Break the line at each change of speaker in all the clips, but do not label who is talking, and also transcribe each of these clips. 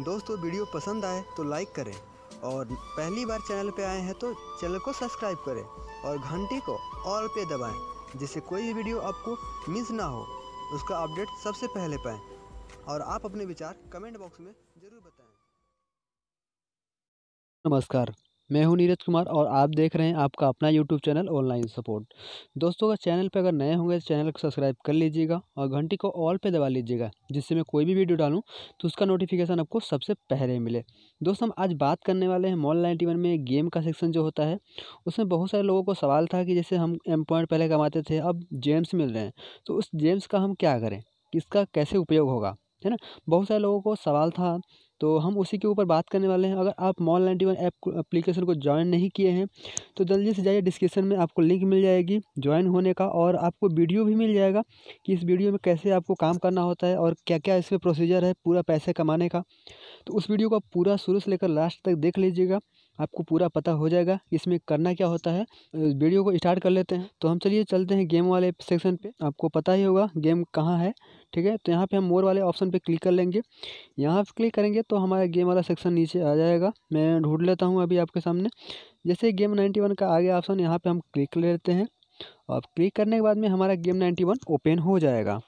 दोस्तों वीडियो पसंद आए तो लाइक करें और पहली बार चैनल पर आए हैं तो चैनल को सब्सक्राइब करें और घंटी को ऑल पे दबाएं जिससे कोई भी वीडियो आपको मिस ना हो उसका अपडेट सबसे पहले पाएँ और आप अपने विचार कमेंट बॉक्स में ज़रूर बताएं नमस्कार मैं हूं नीरज कुमार और आप देख रहे हैं आपका अपना यूट्यूब चैनल ऑनलाइन सपोर्ट दोस्तों अगर चैनल पर अगर नए होंगे तो चैनल को सब्सक्राइब कर लीजिएगा और घंटी को ऑल पे दबा लीजिएगा जिससे मैं कोई भी वीडियो डालूँ तो उसका नोटिफिकेशन आपको सबसे पहले मिले दोस्तों हम आज बात करने वाले हैं मॉल नाइन्टी में गेम का सेक्शन जो होता है उसमें बहुत सारे लोगों को सवाल था कि जैसे हम एम पॉइंट पहले कमाते थे अब जेम्स मिल रहे हैं तो उस जेम्स का हम क्या करें इसका कैसे उपयोग होगा है ना बहुत सारे लोगों को सवाल था तो हम उसी के ऊपर बात करने वाले हैं अगर आप mall ninety one app application को ज्वाइन नहीं किए हैं तो जल्दी से जाइए डिस्क्रिप्शन में आपको लिंक मिल जाएगी ज्वाइन होने का और आपको वीडियो भी मिल जाएगा कि इस वीडियो में कैसे आपको काम करना होता है और क्या क्या इसमें प्रोसीजर है पूरा पैसे कमाने का तो उस वीडियो को आप पूरा शुरू से लेकर लास्ट तक देख लीजिएगा आपको पूरा पता हो जाएगा इसमें करना क्या होता है वीडियो को स्टार्ट कर लेते हैं तो हम चलिए चलते हैं गेम वाले सेक्शन पे आपको पता ही होगा गेम कहाँ है ठीक है तो यहाँ पे हम मोर वाले ऑप्शन पे क्लिक कर लेंगे यहाँ पे क्लिक करेंगे तो हमारा गेम वाला सेक्शन नीचे आ जाएगा मैं ढूंढ लेता हूँ अभी आपके सामने जैसे गेम नाइन्टी वन का आगे ऑप्शन यहाँ पर हम क्लिक कर लेते हैं और क्लिक करने के बाद में हमारा गेम नाइन्टी वन ओपन हो जाएगा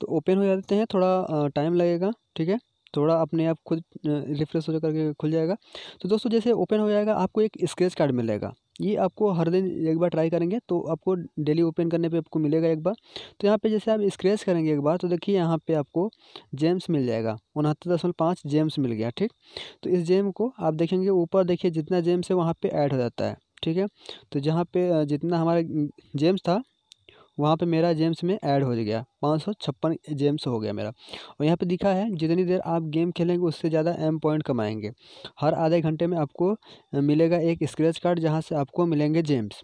तो ओपन हो जाते हैं थोड़ा टाइम लगेगा ठीक है थोड़ा अपने आप खुद रिफ्रेश हो करके खुल जाएगा तो दोस्तों जैसे ओपन हो जाएगा आपको एक स्क्रेच कार्ड मिलेगा ये आपको हर दिन एक बार ट्राई करेंगे तो आपको डेली ओपन करने पे आपको मिलेगा एक बार तो यहाँ पे जैसे आप स्क्रेच करेंगे एक बार तो देखिए यहाँ पे आपको जेम्स मिल जाएगा उनहत्तर दशमलव पाँच जेम्स मिल गया ठीक तो इस जेम को आप देखेंगे ऊपर देखिए जितना जेम्स है वहाँ पर ऐड हो जाता है ठीक है तो जहाँ पर जितना हमारा जेम्स था वहाँ पे मेरा जेम्स में ऐड हो गया पाँच सौ छप्पन जेम्स हो गया मेरा और यहाँ पे दिखा है जितनी देर आप गेम खेलेंगे उससे ज़्यादा एम पॉइंट कमाएंगे हर आधे घंटे में आपको मिलेगा एक स्क्रैच कार्ड जहाँ से आपको मिलेंगे जेम्स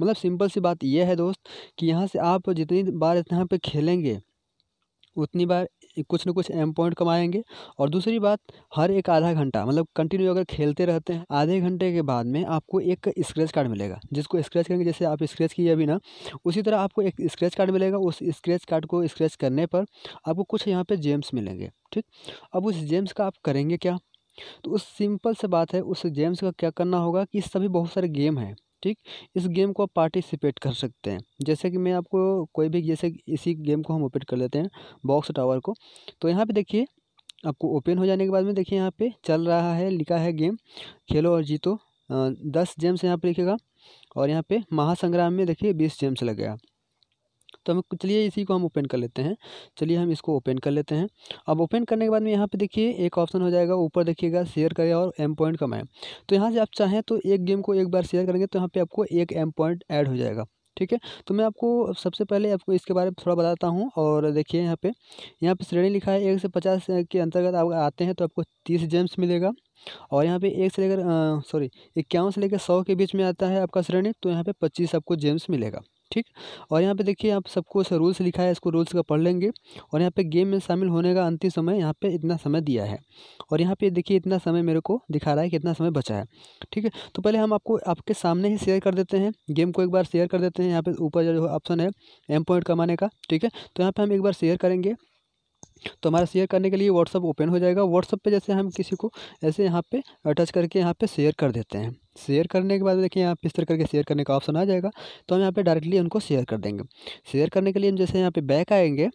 मतलब सिंपल सी बात यह है दोस्त कि यहाँ से आप जितनी बार यहाँ पर खेलेंगे उतनी बार कुछ ना कुछ एम पॉइंट कमाएंगे और दूसरी बात हर एक आधा घंटा मतलब कंटिन्यू अगर खेलते रहते हैं आधे घंटे के बाद में आपको एक स्क्रैच कार्ड मिलेगा जिसको स्क्रैच करेंगे जैसे आप स्क्रैच किए अभी ना उसी तरह आपको एक स्क्रैच कार्ड मिलेगा उस स्क्रैच कार्ड को स्क्रैच करने पर आपको कुछ यहाँ पर जेम्स मिलेंगे ठीक अब उस जेम्स का आप करेंगे क्या तो उस सिंपल से बात है उस जेम्स का क्या करना होगा कि सभी बहुत सारे गेम हैं ठीक इस गेम को आप पार्टिसिपेट कर सकते हैं जैसे कि मैं आपको कोई भी जैसे इसी गेम को हम ओपन कर लेते हैं बॉक्स टावर को तो यहाँ पे देखिए आपको ओपन हो जाने के बाद में देखिए यहाँ पे चल रहा है लिखा है गेम खेलो और जीतो दस जेम्स यहाँ पे लिखेगा और यहाँ पे महासंग्राम में देखिए बीस जेम्स लग गया तो हम चलिए इसी को हम ओपन कर लेते हैं चलिए हम इसको ओपन कर लेते हैं अब ओपन करने के बाद में यहाँ पे देखिए एक ऑप्शन हो जाएगा ऊपर देखिएगा शेयर करें और एम पॉइंट कमाएँ तो यहाँ से आप चाहें तो एक गेम को एक बार शेयर करेंगे तो यहाँ पर आपको एक एम पॉइंट ऐड हो जाएगा ठीक है तो मैं आपको सबसे पहले आपको इसके बारे में थोड़ा बताता हूँ और देखिए यहाँ पे यहाँ पे श्रेणी लिखा है एक से पचास के अंतर्गत आप आते हैं तो आपको तीस जेम्स मिलेगा और यहाँ पे एक से लेकर सॉरी इक्यावन से लेकर सौ के बीच में आता है आपका श्रेणी तो यहाँ पे पच्चीस आपको जेम्स मिलेगा ठीक और यहाँ पे देखिए आप सबको रूल्स लिखा है इसको रूल्स का पढ़ लेंगे और यहाँ पे गेम में शामिल होने का अंतिम समय यहाँ पे इतना समय दिया है और यहाँ पे देखिए इतना समय मेरे को दिखा रहा है कि इतना समय बचा है ठीक है तो पहले हम आपको आपके सामने ही शेयर कर देते हैं गेम को एक बार शेयर कर देते हैं यहाँ पर ऊपर जो ऑप्शन है एम पॉइंट कमाने का ठीक है तो यहाँ पर हम एक बार शेयर करेंगे तो हमारा शेयर करने के लिए व्हाट्सअप ओपन हो जाएगा व्हाट्सअप पे जैसे हम किसी को ऐसे यहाँ पे टच करके यहाँ पे शेयर कर देते हैं शेयर करने के बाद देखिए यहाँ पे इस तरह करके शेयर करने का ऑप्शन आ जाएगा तो हम यहाँ पे डायरेक्टली उनको शेयर कर देंगे शेयर करने के लिए हम जैसे यहाँ पे बैक आएंगे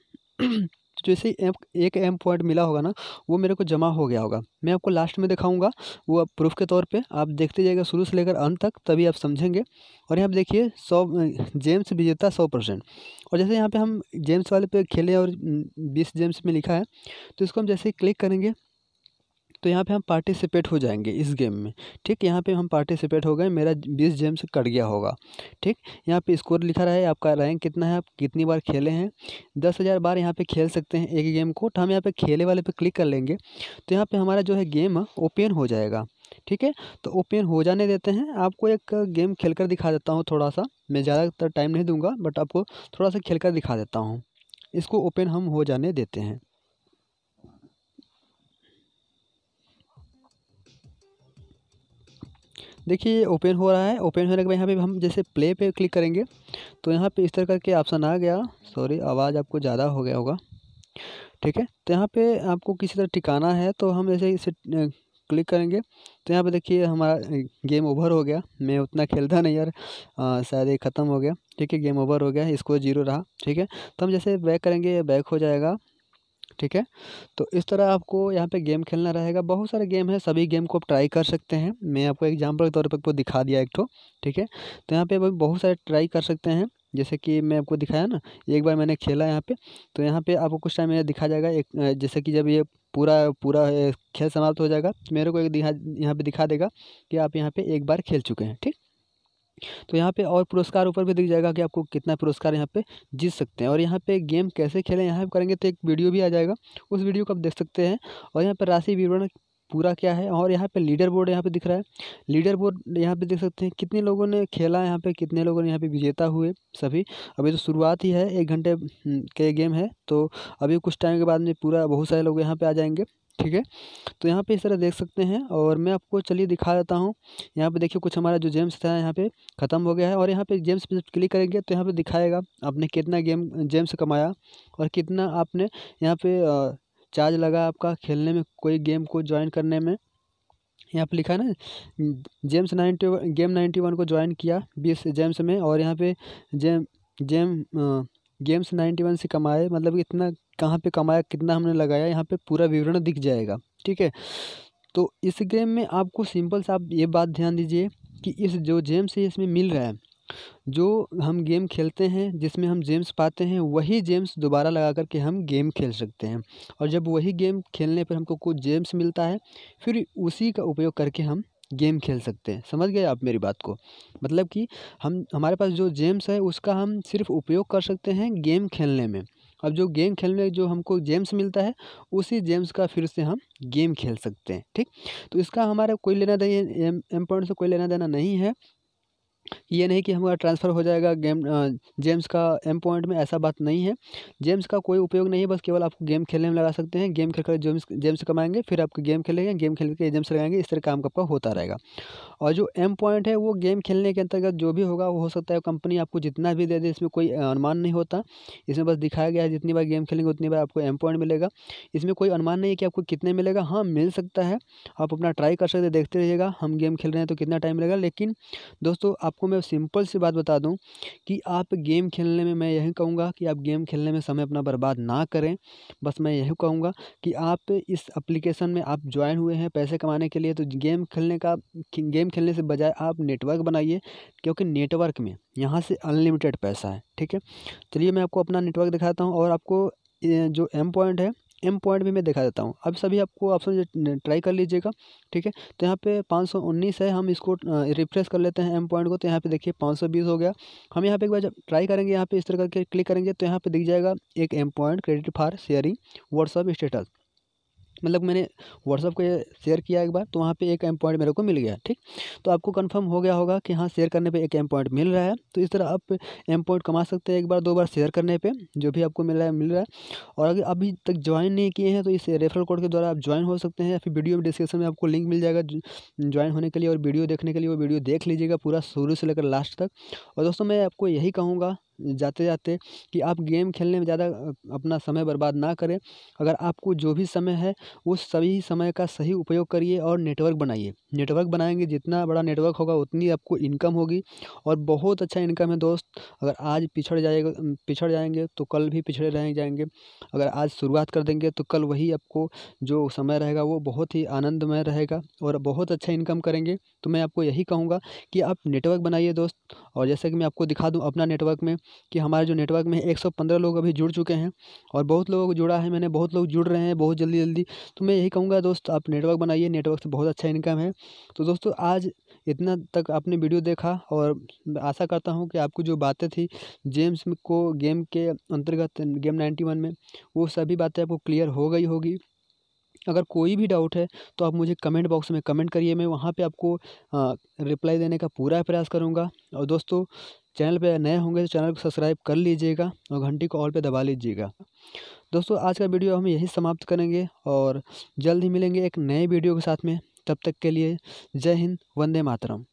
तो जैसे ही एक एम पॉइंट मिला होगा ना वो मेरे को जमा हो गया होगा मैं आपको लास्ट में दिखाऊंगा वो आप प्रूफ के तौर पे आप देखते जाएगा शुरू से लेकर अंत तक तभी आप समझेंगे और यहाँ देखिए सौ जेम्स विजेता सौ परसेंट और जैसे यहाँ पर हम जेम्स वाले पे खेले और बीस जेम्स में लिखा है तो इसको हम जैसे ही क्लिक करेंगे तो यहाँ पे हम पार्टिसिपेट हो जाएंगे इस गेम में ठीक यहाँ पे हम पार्टिसिपेट हो गए मेरा बीस जेम्स कट गया होगा ठीक यहाँ पे स्कोर लिखा रहा है आपका रैंक कितना है आप कितनी बार खेले हैं दस हज़ार बार यहाँ पे खेल सकते हैं एक गेम को तो हम यहाँ पे खेले वाले पे क्लिक कर लेंगे तो यहाँ पर हमारा जो है गेम ओपन हो जाएगा ठीक है तो ओपन हो जाने देते हैं आपको एक गेम खेल कर दिखा देता हूँ थोड़ा सा मैं ज़्यादातर टाइम नहीं दूंगा बट आपको थोड़ा सा खेल कर दिखा देता हूँ इसको ओपन हम हो जाने देते हैं देखिए ओपन हो रहा है ओपन होने के बाद यहाँ पे हम जैसे प्ले पे क्लिक करेंगे तो यहाँ पे इस तरह करके ऑप्शन आ गया सॉरी आवाज़ आपको ज़्यादा हो गया होगा ठीक है तो यहाँ पे आपको किसी तरह टिकाना है तो हम जैसे इसे क्लिक करेंगे तो यहाँ पे देखिए हमारा गेम ओवर हो गया मैं उतना खेलता नहीं यार शायद ये ख़त्म हो गया ठीक है गेम ओवर हो गया इसको जीरो रहा ठीक है तो हम जैसे बैक करेंगे बैक हो जाएगा ठीक है तो इस तरह आपको यहाँ पे गेम खेलना रहेगा बहुत सारे गेम हैं सभी गेम को आप ट्राई कर सकते हैं मैं आपको एग्जांपल के तौर पर आपको दिखा दिया एक ठो ठीक है तो यहाँ पे बहुत सारे ट्राई कर सकते हैं जैसे कि मैं आपको दिखाया ना एक बार मैंने खेला यहाँ पे तो यहाँ पे आपको कुछ टाइम दिखा जाएगा एक जैसे कि जब ये पूरा पूरा खेल समाप्त हो जाएगा मेरे को एक दिखा यहाँ पर दिखा देगा कि आप यहाँ पर एक बार खेल चुके हैं ठीक तो यहाँ पे और पुरस्कार ऊपर भी दिख जाएगा कि आपको कितना पुरस्कार यहाँ पे जीत सकते हैं और यहाँ पे गेम कैसे खेलें यहाँ करेंगे तो एक वीडियो भी आ जाएगा उस वीडियो को आप देख सकते हैं और यहाँ पर राशि विवरण पूरा क्या है और यहाँ पे लीडर बोर्ड यहाँ पे दिख रहा है लीडर बोर्ड यहाँ पे देख सकते हैं कितने लोगों ने खेला यहाँ पे कितने लोगों ने यहाँ पे विजेता हुए सभी अभी तो शुरुआत ही है एक घंटे के गेम है तो अभी कुछ टाइम के बाद में पूरा बहुत सारे लोग यहाँ पे आ जाएंगे ठीक है तो यहाँ पे इस तरह देख सकते हैं और मैं आपको चलिए दिखा देता हूँ यहाँ पे देखिए कुछ हमारा जो जेम्स था यहाँ पे ख़त्म हो गया है और यहाँ पे जेम्स पे क्लिक करेंगे तो यहाँ पे दिखाएगा आपने कितना गेम जेम्स कमाया और कितना आपने यहाँ पे चार्ज लगा आपका खेलने में कोई गेम को ज्वाइन करने में यहाँ पर लिखा है ना gems ninety game ninety one को ज्वाइन किया बीस जेम्स में और यहाँ पे gem gem games ninety one से कमाए मतलब इतना कहाँ पे कमाया कितना हमने लगाया यहाँ पे पूरा विवरण दिख जाएगा ठीक है तो इस गेम में आपको सिंपल सा आप ये बात ध्यान दीजिए कि इस जो जेम्स है इसमें मिल रहा है जो हम गेम खेलते हैं जिसमें हम जेम्स पाते हैं वही जेम्स दोबारा लगा करके हम गेम खेल सकते हैं और जब वही गेम खेलने पर हमको कुछ जेम्स मिलता है फिर उसी का उपयोग करके हम गेम खेल सकते हैं समझ गए आप मेरी बात को मतलब कि हम हमारे पास जो जेम्स है उसका हम सिर्फ उपयोग कर सकते हैं गेम खेलने में अब जो गेम खेलने जो हमको जेम्स मिलता है उसी जेम्स का फिर से हम गेम खेल सकते हैं ठीक तो इसका हमारा कोई लेना देना एम एम पॉइंट से कोई लेना देना नहीं है ये नहीं कि हमारा ट्रांसफ़र हो जाएगा गेम जेम्स का एम पॉइंट में ऐसा बात नहीं है जेम्स का कोई उपयोग नहीं है बस केवल आपको गेम खेलने में लगा सकते हैं गेम खेल कर जेम्स जेम्स कमाएंगे फिर आपके गेम खेलेंगे गेम खेल के जेम्स लगाएंगे इस तरह काम आपका होता रहेगा और जो एम पॉइंट है वो गेम खेलने के अंतर्गत जो भी होगा वो हो सकता है कंपनी आपको जितना भी दे दे इसमें कोई अनुमान नहीं होता इसमें बस दिखाया गया है जितनी बार गेम खेलेंगे उतनी बार आपको एम पॉइंट मिलेगा इसमें कोई अनुमान नहीं है कि आपको कितने मिलेगा हाँ मिल सकता है आप अपना ट्राई कर सकते देखते रहिएगा हम गेम खेल रहे हैं तो कितना टाइम लगेगा लेकिन दोस्तों आपको आपको मैं सिंपल सी बात बता दूं कि आप गेम खेलने में मैं यही कहूँगा कि आप गेम खेलने में समय अपना बर्बाद ना करें बस मैं यही कहूँगा कि आप इस एप्लीकेशन में आप ज्वाइन हुए हैं पैसे कमाने के लिए तो गेम खेलने का गेम खेलने से बजाय आप नेटवर्क बनाइए क्योंकि नेटवर्क में यहाँ से अनलिमिटेड पैसा है ठीक है चलिए मैं आपको अपना नेटवर्क दिखाता हूँ और आपको जो एम पॉइंट है एम पॉइंट भी मैं दिखा देता हूँ अब सभी आपको ऑप्शन ट्राई कर लीजिएगा ठीक है तो यहाँ पे पाँच सौ उन्नीस है हम इसको रिफ्रेश कर लेते हैं एम पॉइंट को तो यहाँ पे देखिए पाँच सौ बीस हो गया हम यहाँ पे एक बार जब ट्राई करेंगे यहाँ पे इस तरह करके क्लिक करेंगे तो यहाँ पे दिख जाएगा एक M point credit for sharing WhatsApp status मतलब मैंने व्हाट्सअप को शेयर किया एक बार तो वहाँ पे एक एम पॉइंट मेरे को मिल गया ठीक तो आपको कंफर्म हो गया होगा कि हाँ शेयर करने पे एक एम पॉइंट मिल रहा है तो इस तरह आप एम पॉइंट कमा सकते हैं एक बार दो बार शेयर करने पे जो भी आपको मिल रहा है मिल रहा है और अगर अभी तक ज्वाइन नहीं किए हैं तो इस रेफरल कोड के द्वारा आप ज्वाइन हो सकते हैं या फिर वीडियो डिस्क्रिप्शन में आपको लिंक मिल जाएगा ज्वाइन होने के लिए और वीडियो देखने के लिए वो वीडियो देख लीजिएगा पूरा शुरू से लेकर लास्ट तक और दोस्तों मैं आपको यही कहूँगा जाते जाते कि आप गेम खेलने में ज़्यादा अपना समय बर्बाद ना करें अगर आपको जो भी समय है उस सभी समय का सही उपयोग करिए और नेटवर्क बनाइए नेटवर्क बनाएंगे जितना बड़ा नेटवर्क होगा उतनी आपको इनकम होगी और बहुत अच्छा इनकम है दोस्त अगर आज पिछड़ जाएगा पिछड़ जाएंगे तो कल भी पिछड़े रह जाएंगे अगर आज शुरुआत कर देंगे तो कल वही आपको जो समय रहेगा वो बहुत ही आनंदमय रहेगा और बहुत अच्छा इनकम करेंगे तो मैं आपको यही कहूँगा कि आप नेटवर्क बनाइए दोस्त और जैसे कि मैं आपको दिखा दूँ अपना नेटवर्क में कि हमारे जो नेटवर्क में एक सौ पंद्रह लोग अभी जुड़ चुके हैं और बहुत लोगों को जुड़ा है मैंने बहुत लोग जुड़ रहे हैं बहुत जल्दी जल्दी तो मैं यही कहूँगा दोस्त आप नेटवर्क बनाइए नेटवर्क से बहुत अच्छा इनकम है तो दोस्तों आज इतना तक आपने वीडियो देखा और आशा करता हूँ कि आपको जो बातें थी जेम्स को गेम के अंतर्गत गेम नाइन्टी वन में वो सभी बातें आपको क्लियर हो गई होगी अगर कोई भी डाउट है तो आप मुझे कमेंट बॉक्स में कमेंट करिए मैं वहाँ पे आपको रिप्लाई देने का पूरा प्रयास करूँगा और दोस्तों चैनल पे नए होंगे तो चैनल को सब्सक्राइब कर लीजिएगा और घंटी को ऑल पे दबा लीजिएगा दोस्तों आज का वीडियो हम यही समाप्त करेंगे और जल्द ही मिलेंगे एक नए वीडियो के साथ में तब तक के लिए जय हिंद वंदे मातरम